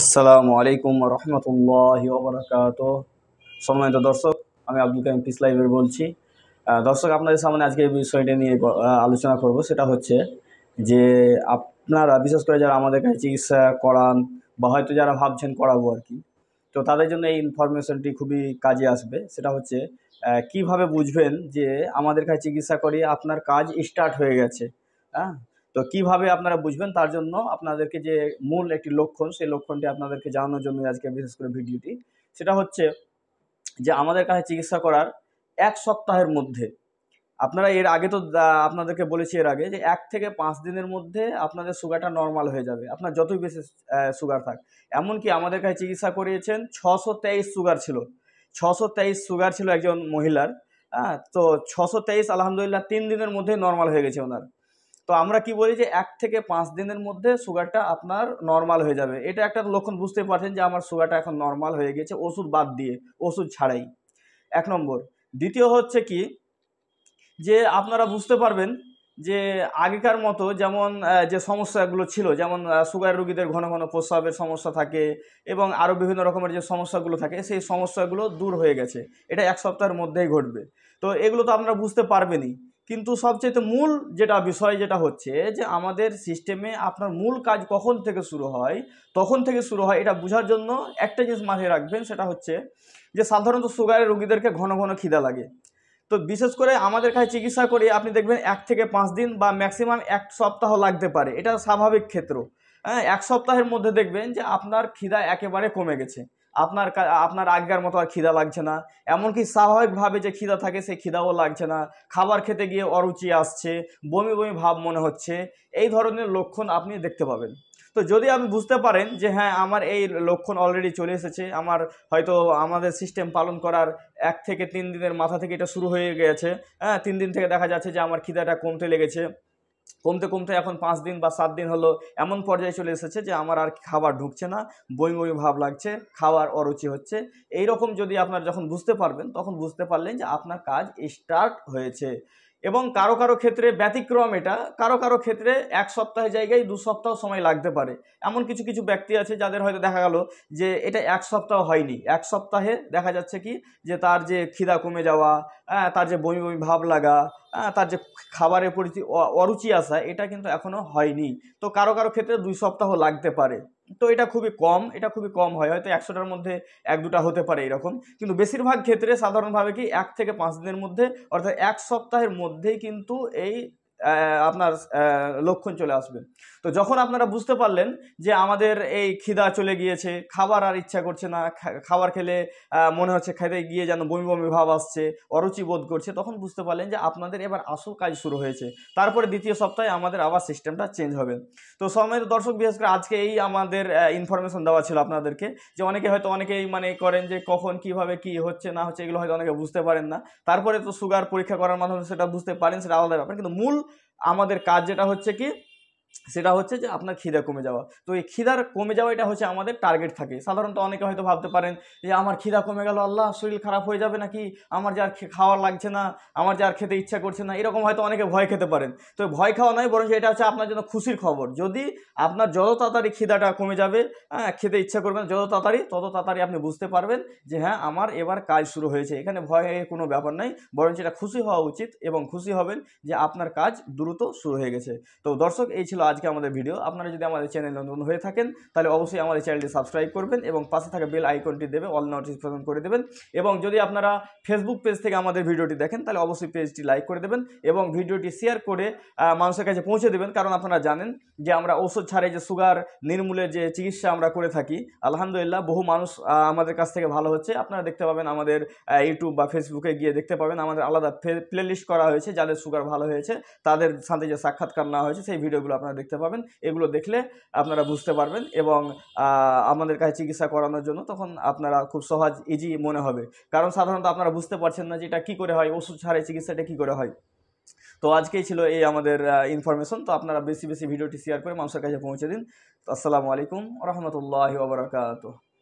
আসসালামু আলাইকুম রহমতুল্লাহ ওবরাকাত সম্মানিত দর্শক আমি আব্দুল কাইম পিসলাইবের বলছি দর্শক আপনাদের সামনে আজকে এই বিষয়টা নিয়ে আলোচনা করব সেটা হচ্ছে যে আপনারা বিশেষ করে যারা আমাদের কাছে চিকিৎসা করান বা হয়তো যারা ভাবছেন করাবো আর কি তো তাদের জন্য এই ইনফরমেশনটি খুবই কাজে আসবে সেটা হচ্ছে কিভাবে বুঝবেন যে আমাদের কাছে চিকিৎসা করিয়ে আপনার কাজ স্টার্ট হয়ে গেছে হ্যাঁ তো কিভাবে আপনারা বুঝবেন তার জন্য আপনাদেরকে যে মূল একটি লক্ষণ সেই লক্ষণটি আপনাদেরকে জানানোর জন্য আজকে বিশেষ করে ভিডিওটি সেটা হচ্ছে যে আমাদের কাছে চিকিৎসা করার এক সপ্তাহের মধ্যে আপনারা এর আগে তো আপনাদেরকে বলেছি এর আগে যে এক থেকে পাঁচ দিনের মধ্যে আপনাদের সুগারটা নর্মাল হয়ে যাবে আপনার যতই বেশি সুগার থাক এমনকি আমাদের কাছে চিকিৎসা করিয়েছেন ছশো তেইশ সুগার ছিল ছশো তেইশ সুগার ছিল একজন মহিলার হ্যাঁ তো ছশো তেইশ আলহামদুলিল্লাহ তিন দিনের মধ্যে নর্মাল হয়ে গেছে ওনার তো আমরা কি বলি যে এক থেকে পাঁচ দিনের মধ্যে সুগারটা আপনার নর্মাল হয়ে যাবে এটা একটা লক্ষণ বুঝতে পারছেন যে আমার সুগারটা এখন নর্মাল হয়ে গেছে ওষুধ বাদ দিয়ে ওষুধ ছাড়াই এক নম্বর দ্বিতীয় হচ্ছে কি যে আপনারা বুঝতে পারবেন যে আগেকার মতো যেমন যে সমস্যাগুলো ছিল যেমন সুগার রুগীদের ঘন ঘন প্রস্রাবের সমস্যা থাকে এবং আরও বিভিন্ন রকমের যে সমস্যাগুলো থাকে সেই সমস্যাগুলো দূর হয়ে গেছে এটা এক সপ্তাহের মধ্যেই ঘটবে তো এগুলো তো আপনারা বুঝতে পারবেনই কিন্তু সবচেয়ে মূল যেটা বিষয় যেটা হচ্ছে যে আমাদের সিস্টেমে আপনার মূল কাজ কখন থেকে শুরু হয় তখন থেকে শুরু হয় এটা বোঝার জন্য একটা জিনিস মাথায় রাখবেন সেটা হচ্ছে যে সাধারণত সুগারের রোগীদেরকে ঘন ঘন খিদা লাগে তো বিশেষ করে আমাদের কাছে চিকিৎসা করে আপনি দেখবেন এক থেকে পাঁচ দিন বা ম্যাক্সিমাম এক সপ্তাহ লাগতে পারে এটা স্বাভাবিক ক্ষেত্র হ্যাঁ এক সপ্তাহের মধ্যে দেখবেন যে আপনার খিদা একেবারে কমে গেছে আপনার আপনার আগেকার মতো আর খিদা লাগছে না এমনকি স্বাভাবিকভাবে যে খিদা থাকে সেই খিদাও লাগছে না খাবার খেতে গিয়ে অরুচি আসছে বমি বমি ভাব মনে হচ্ছে এই ধরনের লক্ষণ আপনি দেখতে পাবেন তো যদি আপনি বুঝতে পারেন যে হ্যাঁ আমার এই লক্ষণ অলরেডি চলে এসেছে আমার হয়তো আমাদের সিস্টেম পালন করার এক থেকে তিন দিনের মাথা থেকে এটা শুরু হয়ে গেছে হ্যাঁ তিন দিন থেকে দেখা যাচ্ছে যে আমার খিদাটা কমতে লেগেছে কমতে কমতে এখন পাঁচ দিন বা সাত দিন হলো এমন পর্যায়ে চলে এসেছে যে আমার আর খাবার ঢুকছে না বই বই ভাব লাগছে খাওয়ার অরুচি হচ্ছে এই রকম যদি আপনার যখন বুঝতে পারবেন তখন বুঝতে পারলেন যে আপনার কাজ স্টার্ট হয়েছে এবং কারো কারো ক্ষেত্রে ব্যতিক্রম এটা কারো কারো ক্ষেত্রে এক সপ্তাহের জায়গায় দু সপ্তাহ সময় লাগতে পারে এমন কিছু কিছু ব্যক্তি আছে যাদের হয়তো দেখা গেল যে এটা এক সপ্তাহ হয়নি এক সপ্তাহে দেখা যাচ্ছে কি যে তার যে খিদা কমে যাওয়া হ্যাঁ, তার যে বমি বমি ভাব লাগা হ্যাঁ, তার যে খাবারের পরিচি অরুচি আসা এটা কিন্তু এখনও হয়নি তো কারো কারো ক্ষেত্রে দুই সপ্তাহ লাগতে পারে তো এটা খুবই কম এটা খুবই কম হয় হয়তো একশোটার মধ্যে এক দুটা হতে পারে এরকম কিন্তু বেশিরভাগ ক্ষেত্রে সাধারণভাবে কি এক থেকে পাঁচ দিনের মধ্যে অর্থাৎ এক সপ্তাহের মধ্যেই কিন্তু এই আপনার লক্ষণ চলে আসবে তো যখন আপনারা বুঝতে পারলেন যে আমাদের এই খিদা চলে গিয়েছে খাবার আর ইচ্ছা করছে না খাবার খেলে মনে হচ্ছে খাইতে গিয়ে যেন বমি বমি ভাব আসছে অরুচি বোধ করছে তখন বুঝতে পারলেন যে আপনাদের এবার আসল কাজ শুরু হয়েছে তারপরে দ্বিতীয় সপ্তাহে আমাদের আবার সিস্টেমটা চেঞ্জ হবে তো সময় দর্শক বিশেষ করে আজকে এই আমাদের ইনফরমেশন দেওয়া ছিল আপনাদেরকে যে অনেকে হয়তো অনেকেই মানে করেন যে কখন কিভাবে কি হচ্ছে না হচ্ছে এগুলো হয়তো অনেকে বুঝতে পারেন না তারপরে তো সুগার পরীক্ষা করার মাধ্যমে সেটা বুঝতে পারেন সেটা আলাদা ব্যাপার কিন্তু মূল আমাদের কাজ যেটা হচ্ছে কি সেটা হচ্ছে যে আপনার খিদা কমে যাওয়া তো এই খিদার কমে যাওয়া এটা হচ্ছে আমাদের টার্গেট থাকে সাধারণত অনেকে হয়তো ভাবতে পারেন যে আমার খিদা কমে গেল আল্লাহ শরীর খারাপ হয়ে যাবে নাকি আমার যার খাওয়ার লাগছে না আমার যার খেতে ইচ্ছা করছে না এরকম হয়তো অনেকে ভয় খেতে পারেন তো ভয় খাওয়া নয় বরং এটা হচ্ছে আপনার জন্য খুশির খবর যদি আপনার যত তাড়াতাড়ি খিদাটা কমে যাবে হ্যাঁ খেতে ইচ্ছা করবেন যত তাড়াতাড়ি তত তাড়াতাড়ি আপনি বুঝতে পারবেন যে হ্যাঁ আমার এবার কাজ শুরু হয়েছে এখানে ভয় কোনো ব্যাপার নাই বরং এটা খুশি হওয়া উচিত এবং খুশি হবেন যে আপনার কাজ দ্রুত শুরু হয়ে গেছে তো দর্শক এই ছিল আজকে আমাদের ভিডিও আপনারা যদি আমাদের চ্যানেল নতুন হয়ে থাকেন তাহলে অবশ্যই আমাদের চ্যানেলটি সাবস্ক্রাইব করবেন এবং পাশে থাকা বেল আইকনটি দেবে অল নোটিফিকেশন করে দেবেন এবং যদি আপনারা ফেসবুক পেজ থেকে আমাদের ভিডিওটি দেখেন তাহলে অবশ্যই পেজটি লাইক করে দেবেন এবং ভিডিওটি শেয়ার করে মানুষের কাছে পৌঁছে দেবেন কারণ আপনারা জানেন যে আমরা ঔষধ ছাড়াই যে সুগার নির্মূলের যে চিকিৎসা আমরা করে থাকি আলহামদুলিল্লাহ বহু মানুষ আমাদের কাছ থেকে ভালো হচ্ছে আপনারা দেখতে পাবেন আমাদের ইউটিউব বা ফেসবুকে গিয়ে দেখতে পাবেন আমাদের আলাদা প্লেলিস্ট করা হয়েছে যাদের সুগার ভালো হয়েছে তাদের সাথে যে সাক্ষাৎকার না হয়েছে সেই ভিডিওগুলো আপনারা আপনারা দেখতে পাবেন এগুলো দেখলে আপনারা বুঝতে পারবেন এবং আমাদের কাছে চিকিৎসা করানোর জন্য তখন আপনারা খুব সহজ ইজি মনে হবে কারণ সাধারণত আপনারা বুঝতে পারছেন না যে এটা কী করে হয় ওষুধ ছাড়াই চিকিৎসাটা কী করে হয় তো আজকেই ছিল এই আমাদের ইনফরমেশন তো আপনারা বেশি বেশি ভিডিওটি শেয়ার করে মানুষের কাছে পৌঁছে দিন আসসালামু আলাইকুম রহমতুল্লাহ ওবরাকাত